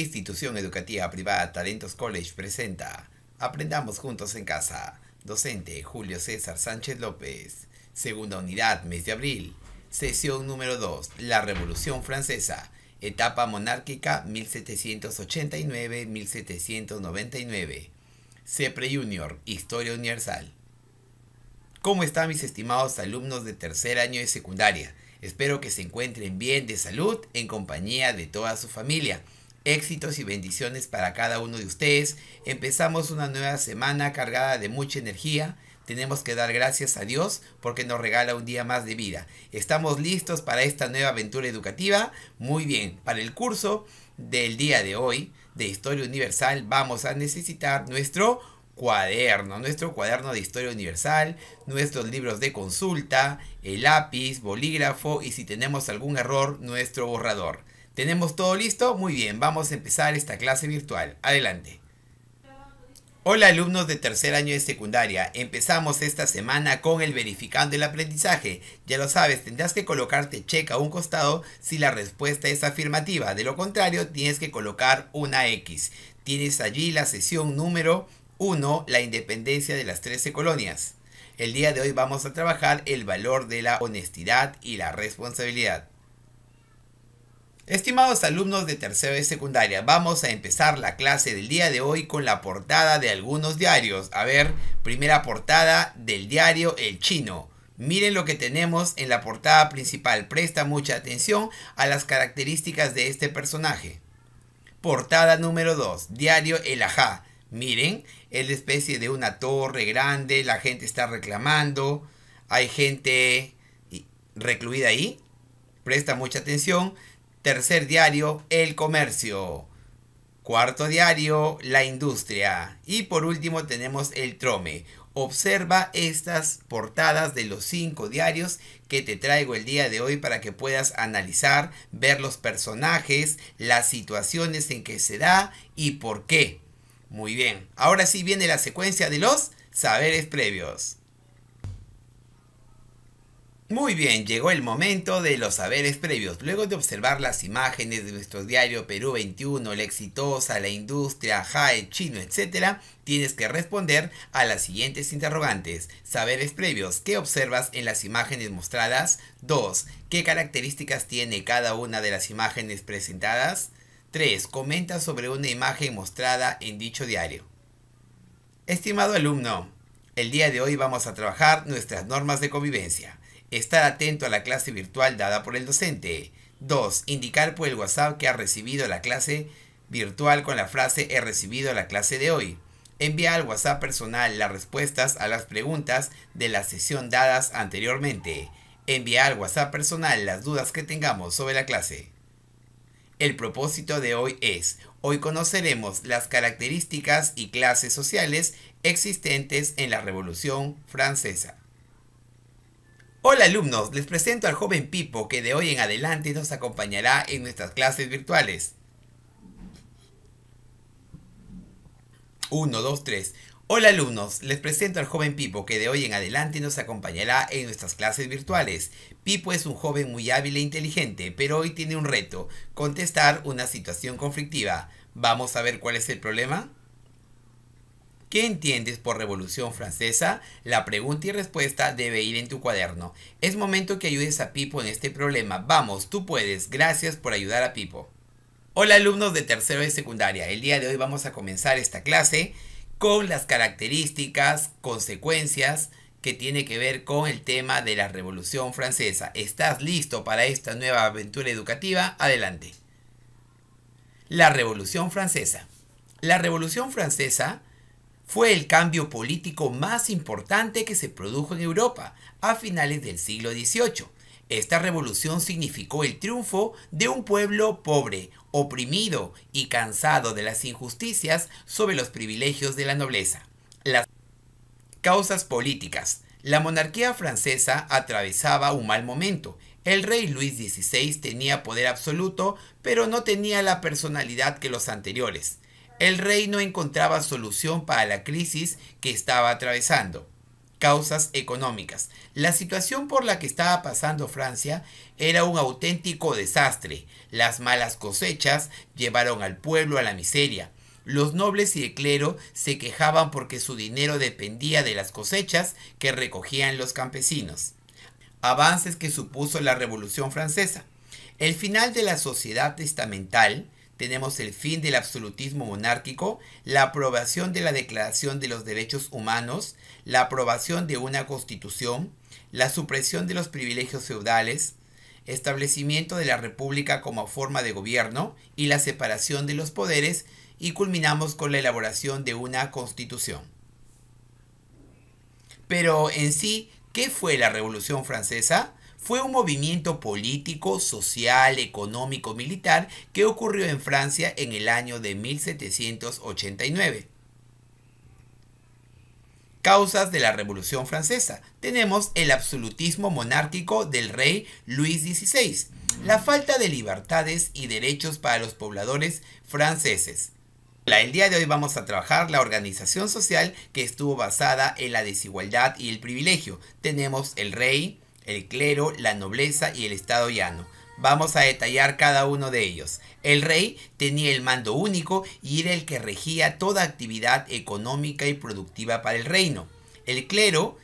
Institución Educativa Privada Talentos College presenta Aprendamos Juntos en Casa. Docente Julio César Sánchez López. Segunda unidad, mes de abril. Sesión número 2. La Revolución Francesa. Etapa monárquica 1789-1799. CEPRE Junior. Historia Universal. ¿Cómo están mis estimados alumnos de tercer año de secundaria? Espero que se encuentren bien de salud en compañía de toda su familia. Éxitos y bendiciones para cada uno de ustedes. Empezamos una nueva semana cargada de mucha energía. Tenemos que dar gracias a Dios porque nos regala un día más de vida. Estamos listos para esta nueva aventura educativa. Muy bien, para el curso del día de hoy de Historia Universal vamos a necesitar nuestro cuaderno, nuestro cuaderno de historia universal, nuestros libros de consulta, el lápiz, bolígrafo y si tenemos algún error, nuestro borrador. ¿Tenemos todo listo? Muy bien, vamos a empezar esta clase virtual. Adelante. Hola alumnos de tercer año de secundaria, empezamos esta semana con el verificando el aprendizaje. Ya lo sabes, tendrás que colocarte check a un costado si la respuesta es afirmativa, de lo contrario tienes que colocar una X. Tienes allí la sesión número 1, la independencia de las 13 colonias. El día de hoy vamos a trabajar el valor de la honestidad y la responsabilidad. Estimados alumnos de tercero y secundaria, vamos a empezar la clase del día de hoy con la portada de algunos diarios. A ver, primera portada del diario El Chino. Miren lo que tenemos en la portada principal. Presta mucha atención a las características de este personaje. Portada número 2, diario El Ajá. Miren, es la especie de una torre grande, la gente está reclamando, hay gente recluida ahí. Presta mucha atención. Tercer diario, el comercio. Cuarto diario, la industria. Y por último tenemos el trome. Observa estas portadas de los cinco diarios que te traigo el día de hoy para que puedas analizar, ver los personajes, las situaciones en que se da y por qué. Muy bien, ahora sí viene la secuencia de los saberes previos. Muy bien, llegó el momento de los saberes previos. Luego de observar las imágenes de nuestro diario Perú 21, la exitosa, la industria, JAE, chino, etc., tienes que responder a las siguientes interrogantes. Saberes previos, ¿qué observas en las imágenes mostradas? 2. ¿Qué características tiene cada una de las imágenes presentadas? 3. Comenta sobre una imagen mostrada en dicho diario. Estimado alumno, el día de hoy vamos a trabajar nuestras normas de convivencia. Estar atento a la clase virtual dada por el docente. 2. Indicar por el WhatsApp que ha recibido la clase virtual con la frase he recibido la clase de hoy. Envía al WhatsApp personal las respuestas a las preguntas de la sesión dadas anteriormente. Envía al WhatsApp personal las dudas que tengamos sobre la clase. El propósito de hoy es, hoy conoceremos las características y clases sociales existentes en la Revolución Francesa. Hola alumnos, les presento al joven Pipo que de hoy en adelante nos acompañará en nuestras clases virtuales. 1, 2, 3. Hola alumnos, les presento al joven Pipo que de hoy en adelante nos acompañará en nuestras clases virtuales. Pipo es un joven muy hábil e inteligente, pero hoy tiene un reto, contestar una situación conflictiva. Vamos a ver cuál es el problema. ¿Qué entiendes por Revolución Francesa? La pregunta y respuesta debe ir en tu cuaderno. Es momento que ayudes a Pipo en este problema. Vamos, tú puedes. Gracias por ayudar a Pipo. Hola alumnos de tercero y secundaria. El día de hoy vamos a comenzar esta clase con las características, consecuencias que tiene que ver con el tema de la Revolución Francesa. ¿Estás listo para esta nueva aventura educativa? Adelante. La Revolución Francesa. La Revolución Francesa fue el cambio político más importante que se produjo en Europa a finales del siglo XVIII. Esta revolución significó el triunfo de un pueblo pobre, oprimido y cansado de las injusticias sobre los privilegios de la nobleza. Las causas políticas. La monarquía francesa atravesaba un mal momento. El rey Luis XVI tenía poder absoluto, pero no tenía la personalidad que los anteriores. El rey no encontraba solución para la crisis que estaba atravesando. Causas económicas. La situación por la que estaba pasando Francia era un auténtico desastre. Las malas cosechas llevaron al pueblo a la miseria. Los nobles y el clero se quejaban porque su dinero dependía de las cosechas que recogían los campesinos. Avances que supuso la Revolución Francesa. El final de la sociedad testamental tenemos el fin del absolutismo monárquico, la aprobación de la Declaración de los Derechos Humanos, la aprobación de una constitución, la supresión de los privilegios feudales, establecimiento de la República como forma de gobierno y la separación de los poderes y culminamos con la elaboración de una constitución. Pero en sí, ¿Qué fue la Revolución Francesa? Fue un movimiento político, social, económico, militar que ocurrió en Francia en el año de 1789. Causas de la Revolución Francesa. Tenemos el absolutismo monárquico del rey Luis XVI, la falta de libertades y derechos para los pobladores franceses, el día de hoy vamos a trabajar la organización social que estuvo basada en la desigualdad y el privilegio. Tenemos el rey, el clero, la nobleza y el estado llano. Vamos a detallar cada uno de ellos. El rey tenía el mando único y era el que regía toda actividad económica y productiva para el reino. El clero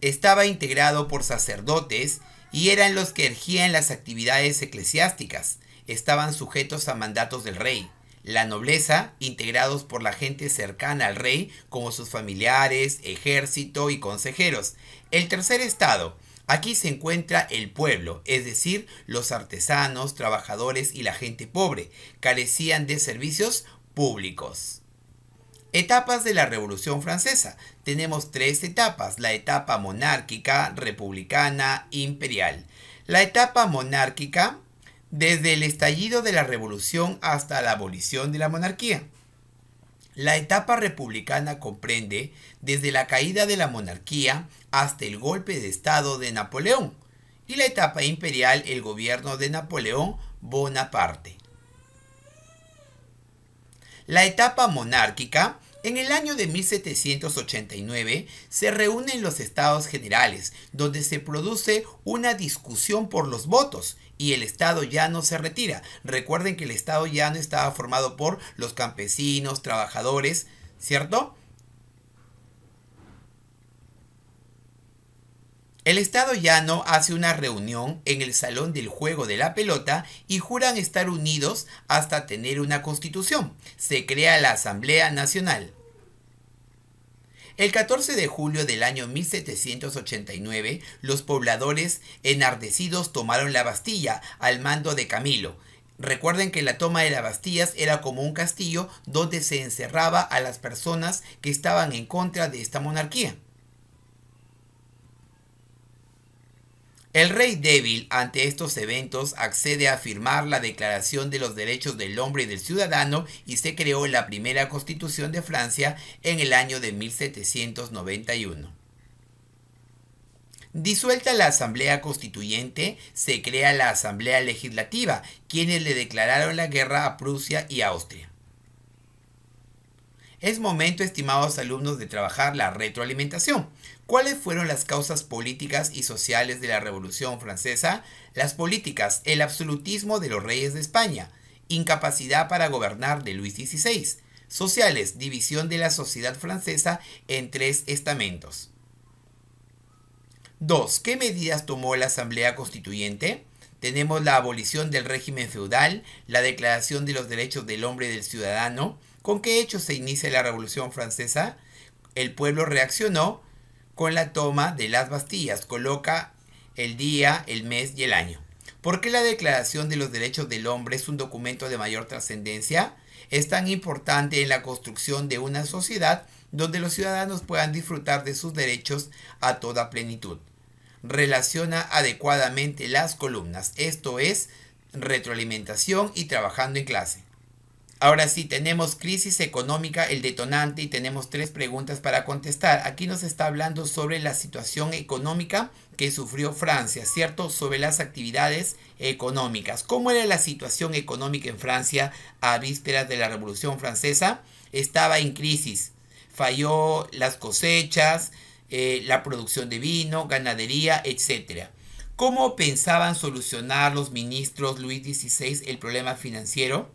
estaba integrado por sacerdotes y eran los que ergían las actividades eclesiásticas. Estaban sujetos a mandatos del rey la nobleza, integrados por la gente cercana al rey, como sus familiares, ejército y consejeros. El tercer estado, Aquí se encuentra el pueblo, es decir, los artesanos, trabajadores y la gente pobre. Carecían de servicios públicos. Etapas de la Revolución Francesa. Tenemos tres etapas, la etapa monárquica, republicana, imperial. La etapa monárquica desde el estallido de la revolución hasta la abolición de la monarquía. La etapa republicana comprende desde la caída de la monarquía hasta el golpe de Estado de Napoleón y la etapa imperial el gobierno de Napoleón Bonaparte. La etapa monárquica en el año de 1789 se reúnen los estados generales, donde se produce una discusión por los votos y el Estado ya no se retira. Recuerden que el Estado ya no estaba formado por los campesinos, trabajadores, ¿cierto? El Estado llano hace una reunión en el Salón del Juego de la Pelota y juran estar unidos hasta tener una constitución. Se crea la Asamblea Nacional. El 14 de julio del año 1789, los pobladores enardecidos tomaron la Bastilla al mando de Camilo. Recuerden que la toma de la Bastilla era como un castillo donde se encerraba a las personas que estaban en contra de esta monarquía. El rey débil ante estos eventos accede a firmar la Declaración de los Derechos del Hombre y del Ciudadano y se creó la primera constitución de Francia en el año de 1791. Disuelta la Asamblea Constituyente, se crea la Asamblea Legislativa, quienes le declararon la guerra a Prusia y Austria. Es momento, estimados alumnos, de trabajar la retroalimentación. ¿Cuáles fueron las causas políticas y sociales de la Revolución Francesa? Las políticas, el absolutismo de los reyes de España, incapacidad para gobernar de Luis XVI, sociales, división de la sociedad francesa en tres estamentos. 2. ¿Qué medidas tomó la Asamblea Constituyente? Tenemos la abolición del régimen feudal, la declaración de los derechos del hombre y del ciudadano, ¿Con qué hechos se inicia la Revolución Francesa? El pueblo reaccionó con la toma de las Bastillas, coloca el día, el mes y el año. ¿Por qué la Declaración de los Derechos del Hombre es un documento de mayor trascendencia? Es tan importante en la construcción de una sociedad donde los ciudadanos puedan disfrutar de sus derechos a toda plenitud. Relaciona adecuadamente las columnas, esto es, retroalimentación y trabajando en clase. Ahora sí, tenemos crisis económica, el detonante, y tenemos tres preguntas para contestar. Aquí nos está hablando sobre la situación económica que sufrió Francia, ¿cierto? Sobre las actividades económicas. ¿Cómo era la situación económica en Francia a vísperas de la Revolución Francesa? Estaba en crisis. Falló las cosechas, eh, la producción de vino, ganadería, etc. ¿Cómo pensaban solucionar los ministros Luis XVI el problema financiero?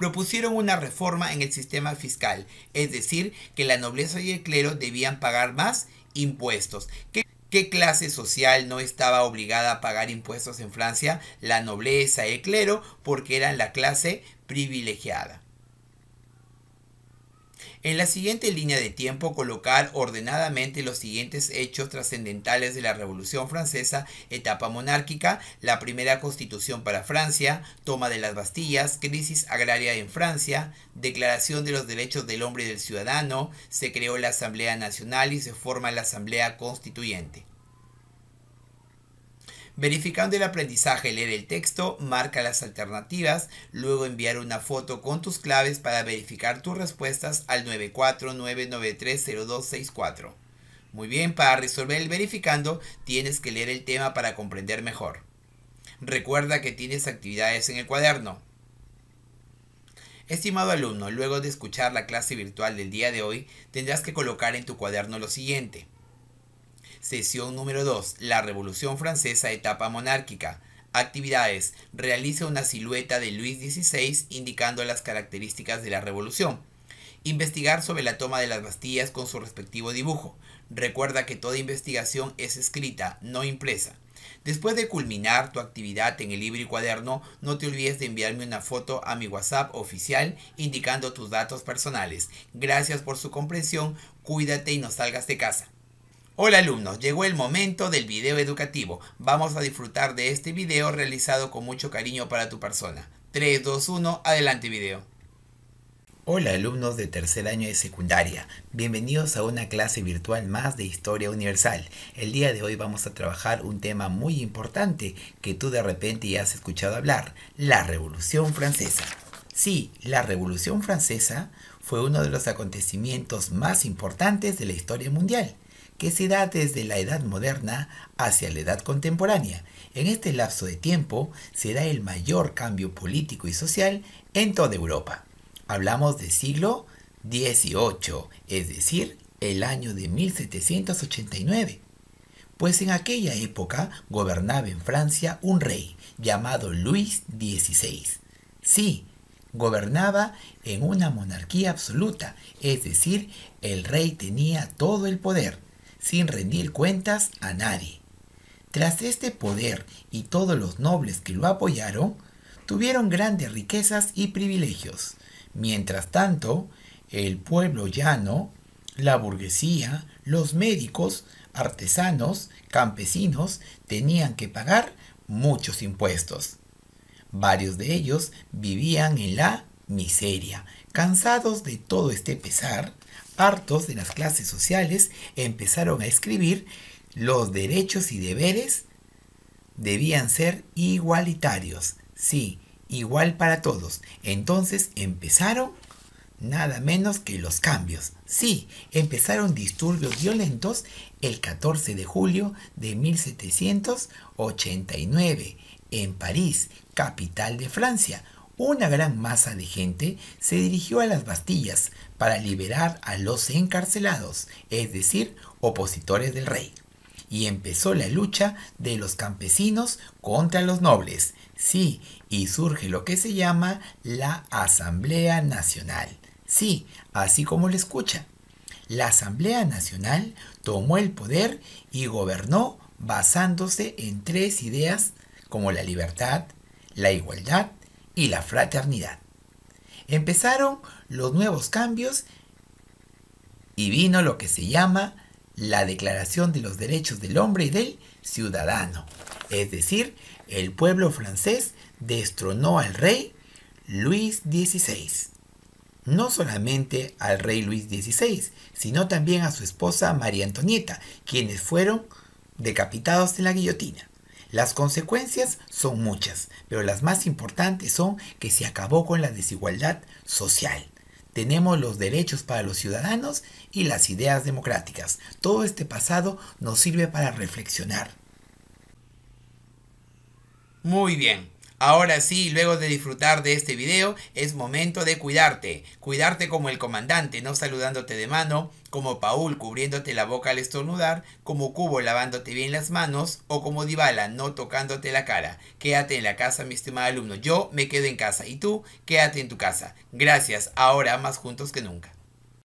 propusieron una reforma en el sistema fiscal, es decir, que la nobleza y el clero debían pagar más impuestos. ¿Qué, clase social no estaba obligada a pagar impuestos en Francia? La nobleza y el clero, porque eran la clase privilegiada. En la siguiente línea de tiempo colocar ordenadamente los siguientes hechos trascendentales de la Revolución Francesa, etapa monárquica, la primera constitución para Francia, toma de las Bastillas, crisis agraria en Francia, declaración de los derechos del hombre y del ciudadano, se creó la Asamblea Nacional y se forma la Asamblea Constituyente. Verificando el aprendizaje, leer el texto, marca las alternativas, luego enviar una foto con tus claves para verificar tus respuestas al 949930264. Muy bien, para resolver el verificando tienes que leer el tema para comprender mejor. Recuerda que tienes actividades en el cuaderno. Estimado alumno, luego de escuchar la clase virtual del día de hoy, tendrás que colocar en tu cuaderno lo siguiente. Sesión número 2. La Revolución Francesa, etapa monárquica. Actividades. Realiza una silueta de Luis XVI indicando las características de la revolución. Investigar sobre la toma de las Bastillas con su respectivo dibujo. Recuerda que toda investigación es escrita, no impresa. Después de culminar tu actividad en el libro y cuaderno, no te olvides de enviarme una foto a mi WhatsApp oficial indicando tus datos personales. Gracias por su comprensión, cuídate y no salgas de casa. Hola alumnos, llegó el momento del video educativo. Vamos a disfrutar de este video realizado con mucho cariño para tu persona. 3, 2, 1, adelante video. Hola alumnos de tercer año de secundaria, bienvenidos a una clase virtual más de Historia Universal. El día de hoy vamos a trabajar un tema muy importante que tú de repente ya has escuchado hablar, la Revolución Francesa. Sí, la Revolución Francesa fue uno de los acontecimientos más importantes de la historia mundial que se da desde la edad moderna hacia la edad contemporánea. En este lapso de tiempo será el mayor cambio político y social en toda Europa. Hablamos del siglo XVIII, es decir, el año de 1789. Pues en aquella época gobernaba en Francia un rey llamado Luis XVI. Sí, gobernaba en una monarquía absoluta, es decir, el rey tenía todo el poder sin rendir cuentas a nadie. Tras este poder y todos los nobles que lo apoyaron, tuvieron grandes riquezas y privilegios. Mientras tanto, el pueblo llano, la burguesía, los médicos, artesanos, campesinos tenían que pagar muchos impuestos. Varios de ellos vivían en la miseria, cansados de todo este pesar, hartos de las clases sociales, empezaron a escribir los derechos y deberes debían ser igualitarios, sí, igual para todos. Entonces empezaron nada menos que los cambios. Sí, empezaron disturbios violentos el 14 de julio de 1789 en París, capital de Francia, una gran masa de gente se dirigió a las Bastillas para liberar a los encarcelados, es decir, opositores del rey. Y empezó la lucha de los campesinos contra los nobles, sí, y surge lo que se llama la Asamblea Nacional, sí, así como lo escucha. La Asamblea Nacional tomó el poder y gobernó basándose en tres ideas como la libertad, la igualdad y la fraternidad. Empezaron los nuevos cambios y vino lo que se llama la Declaración de los Derechos del Hombre y del Ciudadano. Es decir, el pueblo francés destronó al rey Luis XVI. No solamente al rey Luis XVI, sino también a su esposa María Antonieta, quienes fueron decapitados en la guillotina. Las consecuencias son muchas, pero las más importantes son que se acabó con la desigualdad social. Tenemos los derechos para los ciudadanos y las ideas democráticas. Todo este pasado nos sirve para reflexionar. Muy bien, Ahora sí, luego de disfrutar de este video, es momento de cuidarte. Cuidarte como el comandante, no saludándote de mano, como Paul cubriéndote la boca al estornudar, como Cubo lavándote bien las manos o como Dybala no tocándote la cara. Quédate en la casa, mi estimado alumno. Yo me quedo en casa y tú quédate en tu casa. Gracias, ahora más juntos que nunca.